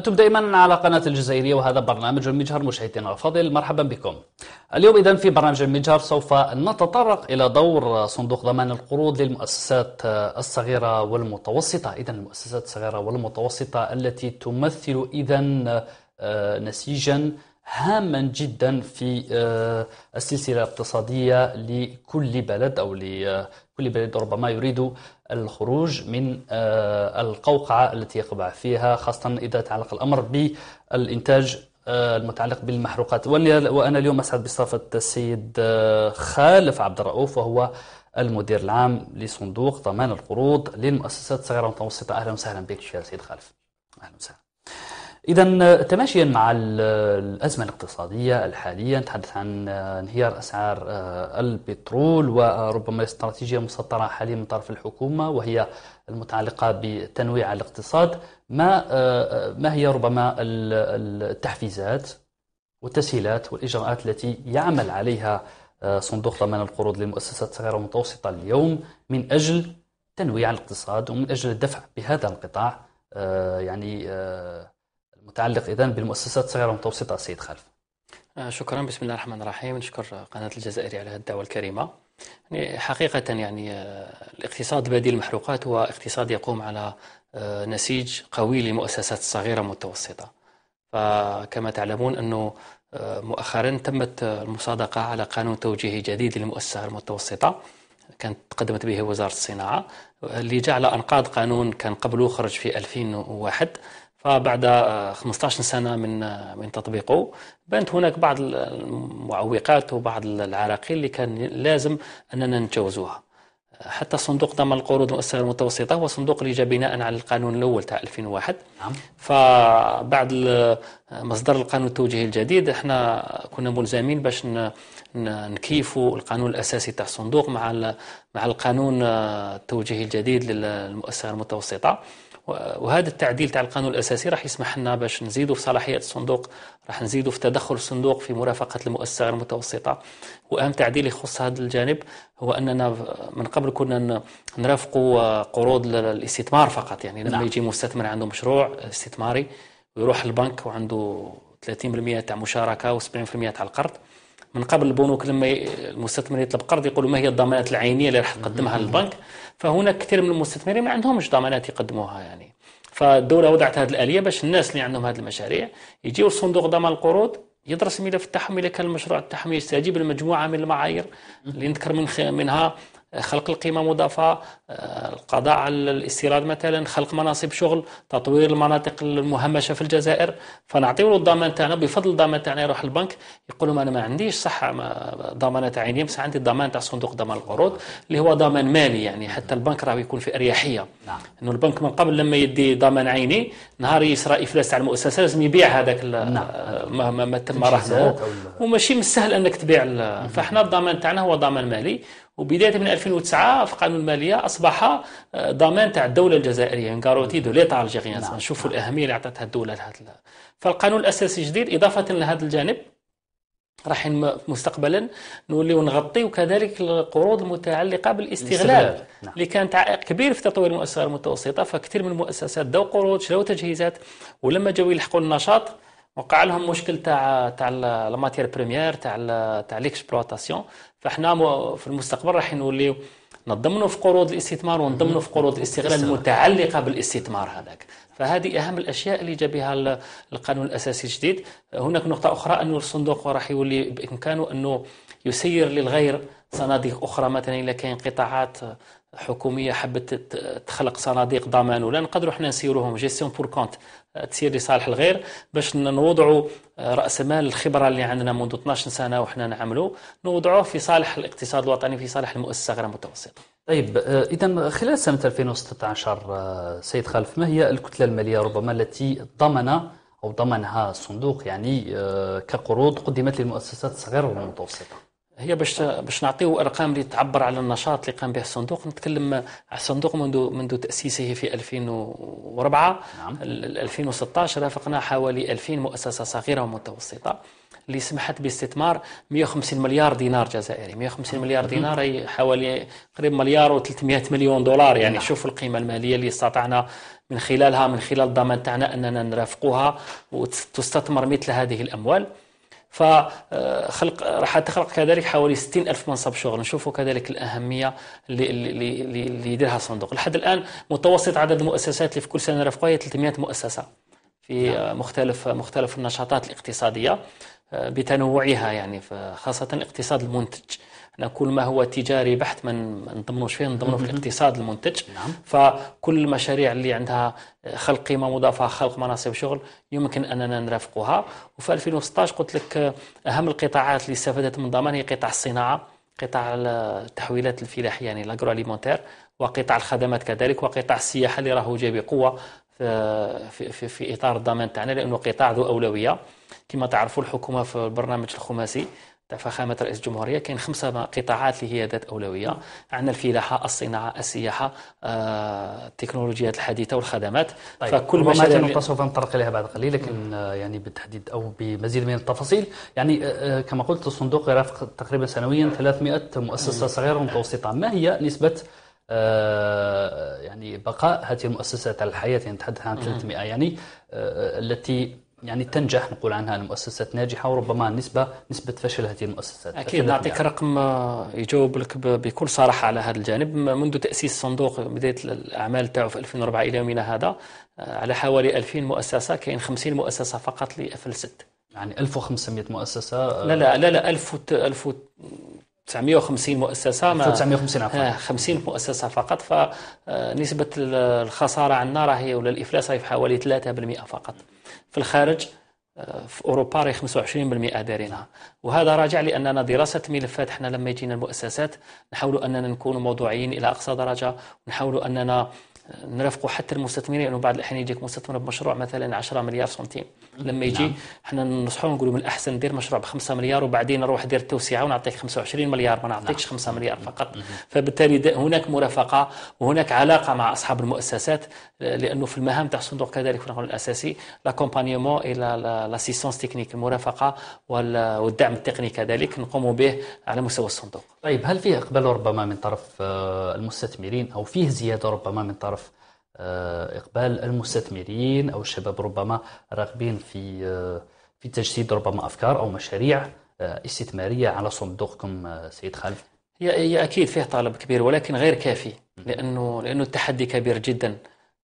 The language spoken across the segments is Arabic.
أنتم دائما على قناة الجزائرية وهذا برنامج المجهر مشاهدينا الفاضل مرحبا بكم اليوم إذا في برنامج المجهر سوف نتطرق إلى دور صندوق ضمان القروض للمؤسسات الصغيرة والمتوسطة إذا المؤسسات الصغيرة والمتوسطة التي تمثل إذا آه، نسيجا هاما جدا في آه، السلسلة الاقتصادية لكل بلد أو لكل آه، بلد ربما يريد الخروج من آه، القوقعة التي يقبع فيها خاصة إذا تعلق الأمر بالإنتاج المتعلق بالمحروقات وأنا اليوم أسعد بصفة السيد خالف عبد الرؤوف وهو المدير العام لصندوق ضمان القروض للمؤسسات الصغيرة والمتوسطة أهلا وسهلا بك سيد خالف أهلا وسهلا إذا آه، تماشيا مع آه، الأزمة الاقتصادية الحالية نتحدث عن آه، انهيار أسعار البترول وربما استراتيجية مسطرة حاليا من طرف الحكومة وهي المتعلقة بتنويع الاقتصاد ما ما هي ربما التحفيزات والتسهيلات والإجراءات التي يعمل عليها صندوق ضمان القروض للمؤسسات الصغيرة والمتوسطة اليوم من أجل تنويع الاقتصاد ومن أجل الدفع بهذا القطاع يعني متعلق إذا بالمؤسسات الصغيرة والمتوسطة السيد خلف آه، شكرا بسم الله الرحمن الرحيم نشكر قناة الجزائري على هذه الدعوة الكريمة يعني حقيقة يعني آه، الاقتصاد بديل المحروقات هو اقتصاد يقوم على آه، نسيج قوي للمؤسسات الصغيرة والمتوسطة فكما تعلمون أنه مؤخرا تمت المصادقة على قانون توجيهي جديد للمؤسسة المتوسطة كانت تقدمت به وزارة الصناعة اللي جعل أنقاض قانون كان قبله خرج في 2001 فبعد 15 آه، سنة من آه، من تطبيقه بانت هناك بعض المعوقات وبعض العراقيل اللي كان لازم أننا نتجاوزوها آه، حتى صندوق ضمان القروض المؤسسه المتوسطه هو صندوق اللي جاء بناء على القانون الاول تاع 2001 نعم. فبعد مصدر القانون التوجيهي الجديد احنا كنا ملزمين باش نكيفوا القانون الاساسي تاع الصندوق مع مع القانون التوجيهي الجديد للمؤسسه المتوسطه وهذا التعديل تاع القانون الاساسي راح يسمح لنا باش نزيدوا في صلاحيات الصندوق راح نزيدوا في تدخل الصندوق في مرافقه المؤسسه غير المتوسطه واهم تعديل يخص هذا الجانب هو اننا من قبل كنا نرافقوا قروض للاستثمار فقط يعني لما نعم. يجي مستثمر عنده مشروع استثماري ويروح البنك وعنده 30% تاع مشاركه و70% تاع القرض من قبل البنوك لما المستثمر يطلب قرض يقولوا ما هي الضمانات العينيه اللي راح تقدمها للبنك فهناك كثير من المستثمرين ما عندهمش ضمانات يقدموها يعني فالدوله وضعت هذه الاليه باش الناس اللي عندهم هذه المشاريع يجيو صندوق ضمان القروض يدرس ملف تاعهم اذا كان المشروع تاعهم يستجيب لمجموعه من المعايير اللي نذكر من منها خلق القيمة المضافة آه، القضاء على الاستيراد مثلا خلق مناصب شغل تطوير المناطق المهمشة في الجزائر فنعطيو له الضمان تاعنا بفضل الضمان تاعنا يروح البنك يقول لهم أنا ما عنديش صح ضمانة عينية عيني بس عندي الضمان تاع صندوق ضمان القروض اللي هو ضمان مالي يعني حتى البنك راه يكون في أريحية نعم. أنه البنك من قبل لما يدي ضمان عيني نهار يصرى إفلاس تاع المؤسسة لازم يبيع هذاك نعم. ما, ما تم رهنه وماشي من السهل أنك تبيع فاحنا الضمان تاعنا هو ضمان مالي وبدايه من 2009 في قانون الماليه اصبح آه، ضمان تاع الدوله الجزائريه غاروتي كاروتي دو ليتا الجيريان نعم. نشوفوا الاهميه اللي عطاتها الدوله لهذا فالقانون الاساسي الجديد اضافه لهذا الجانب راح مستقبلا نوليو نغطيو كذلك القروض المتعلقه بالاستغلال نعم. اللي كانت عائق كبير في تطوير المؤسسه المتوسطه فكثير من المؤسسات دو قروض شراو تجهيزات ولما جاو يلحقوا النشاط وقع لهم مشكل تاع تاع لا ماتير بريمير تاع تاع ليكسبلواتاسيون فاحنا في المستقبل راح نوليو نضمنوا في قروض الاستثمار ونضمنوا في قروض الاستغلال المتعلقه بالاستثمار هذاك فهذه اهم الاشياء اللي جاء بها القانون الاساسي الجديد هناك نقطه اخرى انه الصندوق راح يولي بامكانه انه يسير للغير صناديق اخرى مثلا اذا كاين قطاعات حكوميه حبت تخلق صناديق ضمان ولا نقدروا حنا نسيروهم جيستيون بور كونت آه، تسير لصالح الغير باش نوضعوا آه، راس مال الخبره اللي عندنا منذ 12 سنه وحنا نعملوا نوضعوه في صالح الاقتصاد الوطني في صالح المؤسسه غير المتوسطه. طيب آه، اذا خلال سنه 2016 سيد خالف ما هي الكتله الماليه ربما التي ضمن او ضمنها الصندوق يعني كقروض قدمت للمؤسسات الصغيره والمتوسطه؟ هي باش باش نعطيو ارقام اللي تعبر على النشاط اللي قام به الصندوق نتكلم على الصندوق منذ منذ تاسيسه في 2004 نعم. 2016 رافقنا حوالي 2000 مؤسسه صغيره ومتوسطه اللي سمحت باستثمار 150 مليار دينار جزائري 150 نعم. مليار دينار هي حوالي قريب مليار و300 مليون دولار يعني نعم. شوفوا القيمه الماليه اللي استطعنا من خلالها من خلال الضمان تاعنا اننا نرافقوها وتستثمر مثل هذه الاموال فخلق راح تخلق كذلك حوالي 60 ألف منصب شغل نشوفوا كذلك الأهمية اللي يديرها الصندوق لحد الآن متوسط عدد المؤسسات اللي في كل سنة رفقها هي 300 مؤسسة في نعم. مختلف مختلف النشاطات الاقتصادية بتنوعها يعني خاصة الاقتصاد المنتج احنا كل ما هو تجاري بحت ما نضمنوش فيه نضمنه في الاقتصاد المنتج نعم. فكل المشاريع اللي عندها خلق قيمه مضافه خلق مناصب شغل يمكن اننا نرافقها وفي 2016 قلت لك اهم القطاعات اللي استفادت من ضمان هي قطاع الصناعه قطاع التحويلات الفلاحيه يعني لاغرو اليمونتير وقطاع الخدمات كذلك وقطاع السياحه اللي راهو جاي بقوه في, في, في اطار الضمان تاعنا لانه قطاع ذو اولويه كما تعرفوا الحكومه في البرنامج الخماسي تاع فخامه رئيس الجمهوريه كاين خمسه قطاعات اللي هي ذات اولويه عندنا الفلاحه الصناعه السياحه آه، التكنولوجيات الحديثه والخدمات طيب. فكل مشاريع نقطه سوف نطرق اليها بعد قليل لكن آه، يعني بالتحديد او بمزيد من التفاصيل يعني آه، كما قلت الصندوق يرافق تقريبا سنويا 300 مؤسسه صغيره ومتوسطه ما هي نسبه آه، يعني بقاء هذه المؤسسات على الحياة يعني نتحدث عن 300 يعني آه، التي يعني تنجح نقول عنها المؤسسات ناجحه وربما نسبه نسبه فشل هذه المؤسسات اكيد نعطيك يعني. رقم آه، يجاوب لك بكل صراحه على هذا الجانب منذ تاسيس الصندوق بدايه الاعمال تاعو في 2004 الى يومنا هذا على حوالي 2000 مؤسسه كاين 50 مؤسسه فقط لافلست يعني 1500 مؤسسه لا لا لا لا 1000 950 مؤسسه 950 عفوا 50 آه، مؤسسه فقط فنسبه الخساره عندنا راهي ولا الافلاس راهي في حوالي 3% فقط في الخارج آه، في اوروبا راهي 25% دايرينها وهذا راجع لاننا دراسه ملفات حنا لما يجينا المؤسسات نحاولوا اننا نكونوا موضوعيين الى اقصى درجه ونحاولوا اننا نرافقوا حتى المستثمرين لانه يعني بعض الاحيان يجيك مستثمر بمشروع مثلا 10 مليار سنتيم لما يجي نعم. احنا ننصحو نقول من الاحسن دير مشروع ب 5 مليار وبعدين نروح دير التوسعه ونعطيك 25 مليار ما نعطيكش نعم. 5 مليار فقط نعم. فبالتالي هناك مرافقه وهناك علاقه مع اصحاب المؤسسات لانه في المهام تاع الصندوق كذلك في الرقم الاساسي لاكومبانيمون الى لاسيستونس تكنيك المرافقه والدعم التقني كذلك نقوم به على مستوى الصندوق طيب هل فيه إقبال ربما من طرف آه، المستثمرين أو فيه زيادة ربما من طرف آه، إقبال المستثمرين أو الشباب ربما راغبين في آه، في تجسيد ربما أفكار أو مشاريع استثمارية على صندوقكم سيد خالد؟ هي هي أكيد فيه طلب كبير ولكن غير كافي لأنه لأنه التحدي كبير جدا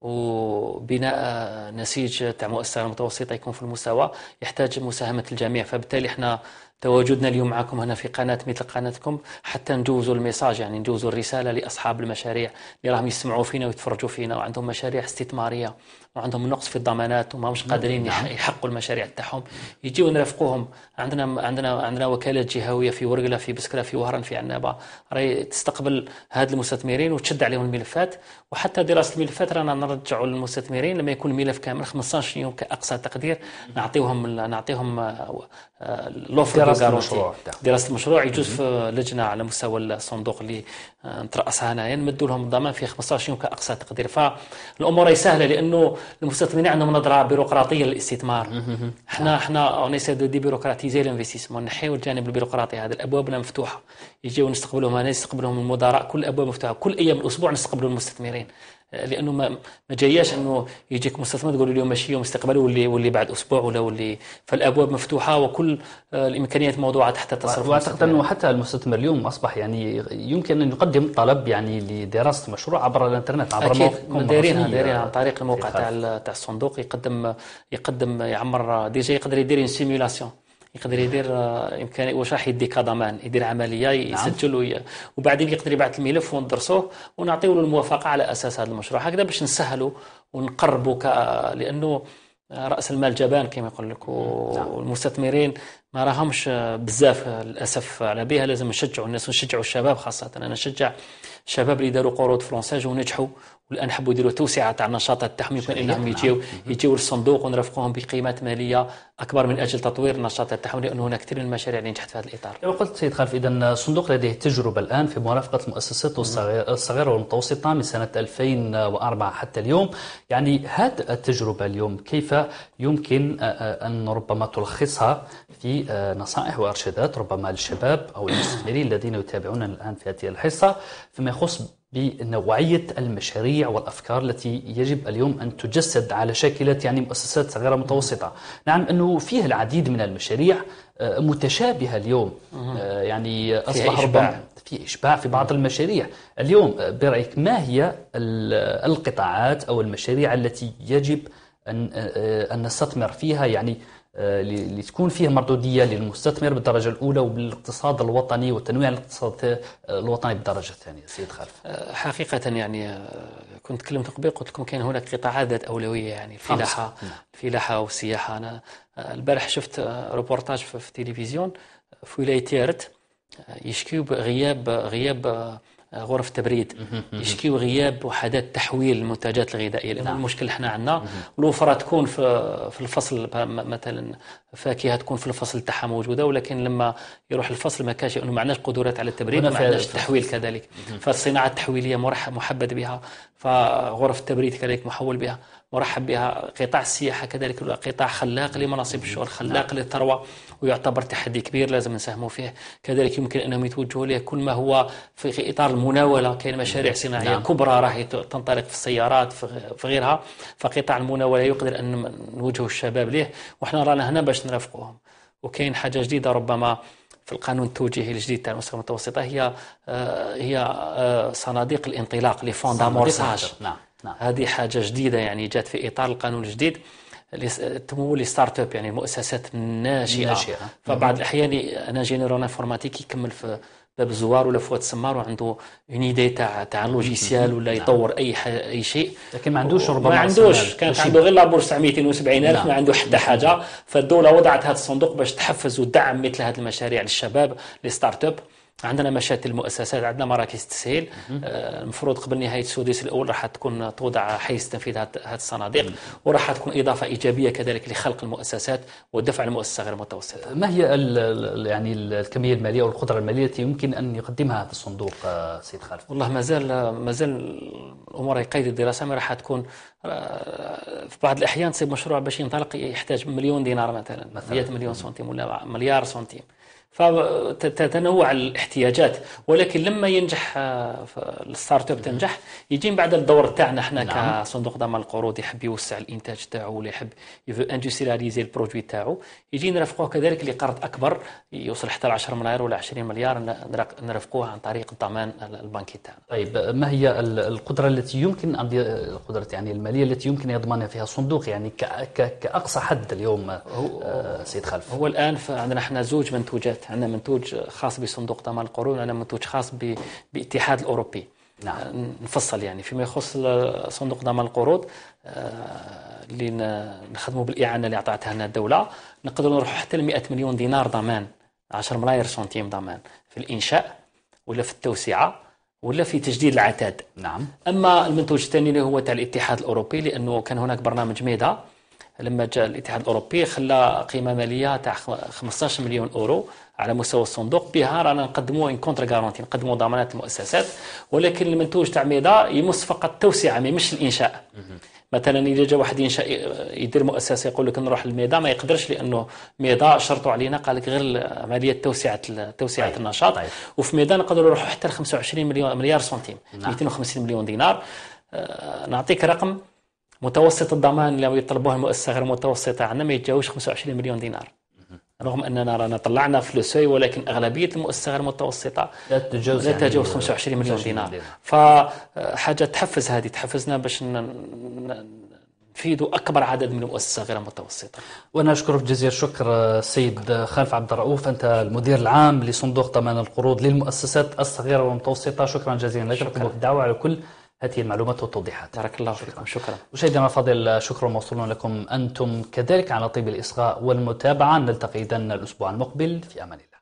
وبناء نسيج تاع مؤسسه متوسطه يكون في المستوى يحتاج مساهمه الجميع فبالتالي احنا تواجدنا اليوم معكم هنا في قناة مثل قناتكم حتى نجوزوا الميساج يعني نجوزوا الرسالة لأصحاب المشاريع اللي راهم يسمعوا فينا ويتفرجوا فينا وعندهم مشاريع استثمارية وعندهم نقص في الضمانات وما مش نعم. قادرين نعم. يحققوا المشاريع تاعهم يجيو نرافقوهم عندنا عندنا عندنا وكالات جهويه في ورقله في بسكره في وهران في عنابه راهي تستقبل هاد المستثمرين وتشد عليهم الملفات وحتى دراسه الملفات رانا نرجعوا للمستثمرين لما يكون الملف كامل 15 يوم كاقصى تقدير نعطيهم نعطيهم آه، آه، لوفر دراسه المشروع دراسه المشروع يجوز في لجنه على مستوى الصندوق اللي آه، نتراسها انايا يعني نمدوا لهم الضمان في 15 يوم كاقصى تقدير فالامور هي سهله لانه المستثمرين عندهم نظره بيروقراطيه للاستثمار احنا احنا اون دو دي بيروقراتيزي لانفستيسمون نحيو الجانب البيروقراطي هذا الابواب مفتوحه يجيو نستقبلهم انا نستقبلهم المدراء كل الابواب مفتوحه كل ايام الاسبوع نستقبلوا المستثمرين لانه ما ما جاياش انه يجيك مستثمر تقول اليوم ماشي يوم مستقبلي واللي واللي بعد اسبوع ولا واللي فالابواب مفتوحه وكل آه، الامكانيات موضوعه تحت التصرف واعتقد انه حتى المستثمر اليوم اصبح يعني يمكن ان يقدم طلب يعني لدراسه مشروع عبر الانترنت عبر موقعكم دايرينها دايرينها عن طريق الموقع تاع تاع الصندوق يقدم يقدم يعمر آه، ديجا يقدر يدير سيمولاسيون يقدر يدير يمكن آه، واش راح يدي كضمان يدير عمليه يسجل نعم. وبعدين يقدر يبعث الملف وندرسوه ونعطيو له الموافقه على اساس هذا المشروع هكذا باش نسهلوا ونقربوا آه، لانه آه، راس المال جبان كما يقول لك نعم. والمستثمرين ما راهمش بزاف للاسف على بها لازم نشجعوا الناس ونشجعوا الشباب خاصه انا نشجع شباب اللي داروا قروض فرونساج ونجحوا والان حبوا يديروا توسعه تاع النشاطات تاعهم يمكن انهم نعم. يجيو يجيو للصندوق ونرافقوهم بقيمات ماليه اكبر من اجل تطوير النشاطات تاعهم لان هناك كثير من المشاريع اللي نجحت في هذا الاطار. لو قلت سيد خالف اذا الصندوق لديه تجربه الان في مرافقه المؤسسات الصغيره والمتوسطه من سنه 2004 حتى اليوم، يعني هذه التجربه اليوم كيف يمكن ان ربما تلخصها في نصائح وارشادات ربما للشباب او المستثمرين الذين يتابعون الان في هذه الحصه فيما يخص بنوعية المشاريع والأفكار التي يجب اليوم أن تجسد على شاكلة يعني مؤسسات صغيرة متوسطة نعم أنه فيه العديد من المشاريع آه، متشابهة اليوم آه، يعني أصبح ربما في إشباع في بعض المشاريع اليوم آه، برأيك ما هي القطاعات أو المشاريع التي يجب أن نستثمر فيها يعني اللي آه، تكون فيه مردوديه للمستثمر بالدرجه الاولى وبالاقتصاد الوطني والتنويع الاقتصاد آه، الوطني بالدرجه الثانيه سيد خالف آه، حقيقه يعني كنت تكلمت قبل قلت لكم كان هناك قطاعات ذات اولويه يعني الفلاحه نعم. الفلاحه والسياحه انا البارح شفت روبورتاج في التلفزيون في ولايه تيرت يشكيو بغياب غياب غرف تبريد يشكيو غياب وحدات تحويل المنتجات الغذائيه لان نعم. المشكل احنا عندنا الوفره تكون في في الفصل مثلا فاكهه تكون في الفصل تاعها موجوده ولكن لما يروح الفصل ما كاش انه ما عندناش قدرات على التبريد ما عندناش التحويل كذلك فالصناعه التحويليه محبب بها فغرف التبريد كذلك محول بها مرحب بها قطاع السياحه كذلك قطاع خلاق لمناصب الشغل خلاق نعم. للثروه ويعتبر تحدي كبير لازم نساهموا فيه كذلك يمكن أنهم يتوجهوا له كل ما هو في إطار المناولة كاين مشاريع نعم. صناعية نعم. كبرى راهي تنطلق في السيارات في غيرها فقطاع المناولة يقدر أن نوجهوا الشباب ليه وحنا رانا هنا باش نرافقوهم وكاين حاجة جديدة ربما في القانون التوجيهي الجديد تاع المؤسسه المتوسطه هي آه، هي آه، صناديق الانطلاق لي فوندامورساج نعم نعم هذه حاجه جديده يعني جات في اطار القانون الجديد تمول ستارت اب يعني المؤسسات الناشئه ناشئة. فبعض الاحيان انا جينيرال انفورماتيك يكمل في باب الزوار ولا في واد السمار وعنده اون ايدي تاع تاع لوجيسيال ولا نعم. يطور اي اي شيء لكن ما عندوش ربما ما عندوش كان عنده غير لابور 270 الف نعم. ما عنده حتى حاجه فالدوله وضعت هذا الصندوق باش تحفز وتدعم مثل هذه المشاريع للشباب لي ستارت اب عندنا مشاتل المؤسسات عندنا مراكز تسهيل آه، المفروض قبل نهايه سوديس الاول راح تكون توضع حيز تنفيذ هذه الصناديق وراح تكون اضافه ايجابيه كذلك لخلق المؤسسات ودفع المؤسسه غير المتوسطه. ما هي الـ يعني الكميه الماليه والقدره الماليه التي يمكن ان يقدمها هذا الصندوق آه، سيد خالد؟ والله مازال مازال الامور قيد الدراسه ما راح تكون آه، في بعض الاحيان تصيب مشروع باش ينطلق يحتاج مليون دينار مثلا, مثلاً. 100 مليون سنتيم ولا مليار سنتيم فتتنوع الاحتياجات ولكن لما ينجح آه، الستارت اب تنجح يجي بعد الدور تاعنا احنا نعم. كصندوق ضمان القروض يحب يوسع الانتاج تاعو ولا يحب اندستريزي البروجي تاعو يجي نرافقوه كذلك لقرض اكبر يوصل حتى ل 10 ملايير ولا 20 مليار نرافقوه عن طريق الضمان البنكي تاعنا. طيب ما هي القدره التي يمكن القدره يعني الماليه التي يمكن يضمنها فيها الصندوق يعني كاقصى حد اليوم آه، سيد خلف؟ هو الان عندنا احنا زوج منتوجات عندنا منتوج خاص بصندوق ضمان القروض عندنا منتوج خاص بالاتحاد الأوروبي نعم. آه، نفصل يعني فيما يخص صندوق ضمان القروض آه، اللي نخدموا بالاعانه اللي عطاتها لنا الدوله نقدروا نروحوا حتى ل 100 مليون دينار ضمان 10 ملايير سنتيم ضمان في الانشاء ولا في التوسعه ولا في تجديد العتاد نعم اما المنتوج الثاني اللي هو تاع الاتحاد الاوروبي لانه كان هناك برنامج ميدا لما جاء الاتحاد الاوروبي خلى قيمه ماليه تاع 15 مليون اورو على مستوى الصندوق بها رانا نقدموا ان كونتر غارونتي نقدموا ضمانات المؤسسات ولكن المنتوج تاع ميدا يمس فقط التوسعه ما يمش الانشاء مثلا اذا جا واحد ينشا يدير مؤسسه يقول لك نروح للميدا ما يقدرش لانه ميدا شرطوا علينا قال لك غير عمليه توسعه توسعه أيه. النشاط أيه. وفي ميدا نقدروا نروحوا حتى ل 25 مليون مليار سنتيم نعم. 250 مليون دينار آه، نعطيك رقم متوسط الضمان اللي يطلبوه المؤسسه غير متوسطه عندنا ما يتجاوزش 25 مليون دينار رغم اننا رانا طلعنا فلوسي ولكن اغلبيه المؤسسه غير متوسطه لا تتجاوز لا يعني تتجاوز 25 مليون دينار فحاجه آه، تحفز هذه تحفزنا باش نفيدوا اكبر عدد من المؤسسه غير المتوسطه. وانا اشكرك جزيل الشكر السيد آه، خالف عبد الرؤوف انت المدير العام لصندوق ضمان القروض للمؤسسات الصغيره والمتوسطه شكرا جزيلا لك الدعوه على كل هذه المعلومات والتوضيحات بارك الله شكرا. فيكم شكرا مشاهدينا الفاضل شكرا موصول لكم أنتم كذلك على طيب الإصغاء والمتابعة نلتقي إذن الأسبوع المقبل في أمان الله